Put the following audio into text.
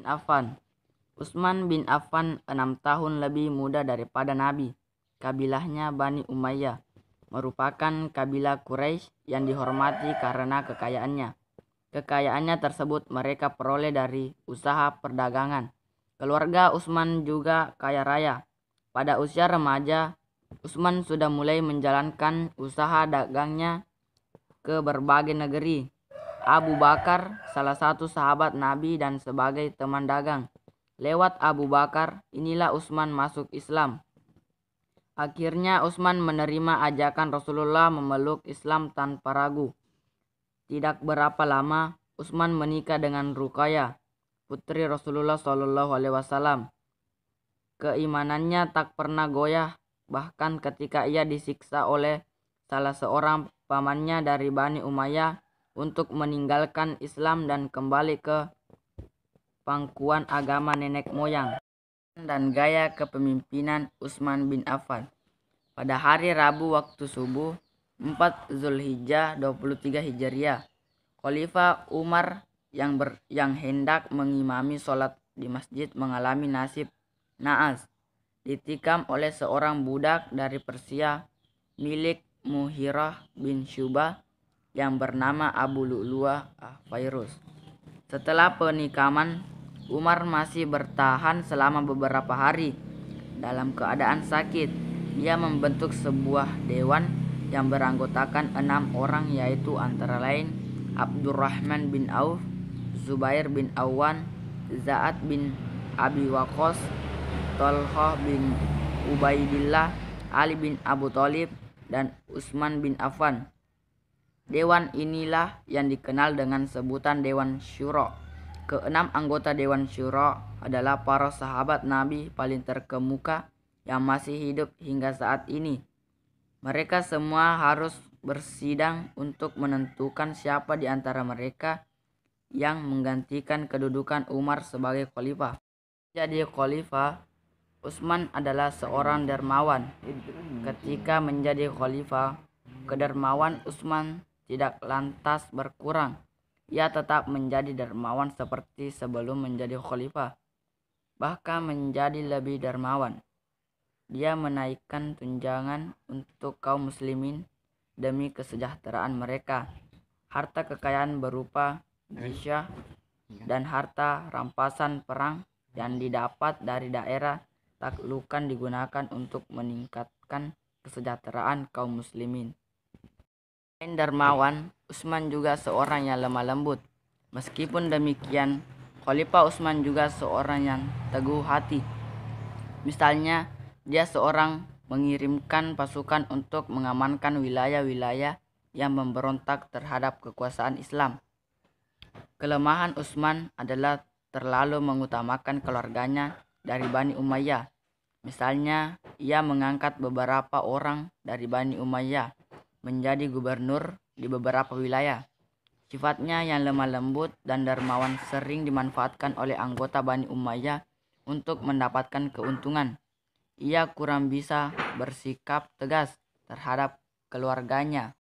bin Affan. Utsman bin Affan enam tahun lebih muda daripada Nabi. Kabilahnya Bani Umayyah merupakan kabilah Quraisy yang dihormati karena kekayaannya. Kekayaannya tersebut mereka peroleh dari usaha perdagangan. Keluarga Utsman juga kaya raya. Pada usia remaja, Utsman sudah mulai menjalankan usaha dagangnya ke berbagai negeri Abu Bakar, salah satu sahabat Nabi dan sebagai teman dagang. Lewat Abu Bakar, inilah Utsman masuk Islam. Akhirnya Utsman menerima ajakan Rasulullah memeluk Islam tanpa ragu. Tidak berapa lama, Utsman menikah dengan Rukaya, putri Rasulullah Shallallahu Alaihi Wasallam. Keimanannya tak pernah goyah, bahkan ketika ia disiksa oleh salah seorang pamannya dari Bani Umayyah untuk meninggalkan Islam dan kembali ke pangkuan agama nenek moyang dan gaya kepemimpinan Utsman bin Affan. Pada hari Rabu waktu subuh 4 Zulhijjah 23 Hijriah, Khalifah Umar yang ber, yang hendak mengimami sholat di masjid mengalami nasib naas ditikam oleh seorang budak dari Persia milik Muhirah bin Syubah yang bernama Abu Lu'luah Fairuz. Ah, Setelah penikaman, Umar masih bertahan selama beberapa hari dalam keadaan sakit. Dia membentuk sebuah dewan yang beranggotakan enam orang yaitu antara lain Abdurrahman bin Auf, Zubair bin Awan, Zaat bin Abi Waqqas, Tolho bin Ubaidillah, Ali bin Abu Talib, dan Usman bin Affan. Dewan inilah yang dikenal dengan sebutan Dewan Syuro. Keenam anggota Dewan Syuro adalah para sahabat Nabi paling terkemuka yang masih hidup hingga saat ini. Mereka semua harus bersidang untuk menentukan siapa di antara mereka yang menggantikan kedudukan Umar sebagai khalifah. Jadi khalifah, Utsman adalah seorang dermawan. Ketika menjadi khalifah, kedermawan Utsman tidak lantas berkurang. Ia tetap menjadi dermawan seperti sebelum menjadi khalifah, bahkan menjadi lebih dermawan. Dia menaikkan tunjangan untuk kaum muslimin demi kesejahteraan mereka. Harta kekayaan berupa jizyah dan harta rampasan perang yang didapat dari daerah taklukan digunakan untuk meningkatkan kesejahteraan kaum muslimin. Selain dermawan, Usman juga seorang yang lemah lembut. Meskipun demikian, Khalifah Usman juga seorang yang teguh hati. Misalnya, dia seorang mengirimkan pasukan untuk mengamankan wilayah-wilayah yang memberontak terhadap kekuasaan Islam. Kelemahan Usman adalah terlalu mengutamakan keluarganya dari Bani Umayyah. Misalnya, ia mengangkat beberapa orang dari Bani Umayyah menjadi gubernur di beberapa wilayah. Sifatnya yang lemah lembut dan dermawan sering dimanfaatkan oleh anggota Bani Umayyah untuk mendapatkan keuntungan. Ia kurang bisa bersikap tegas terhadap keluarganya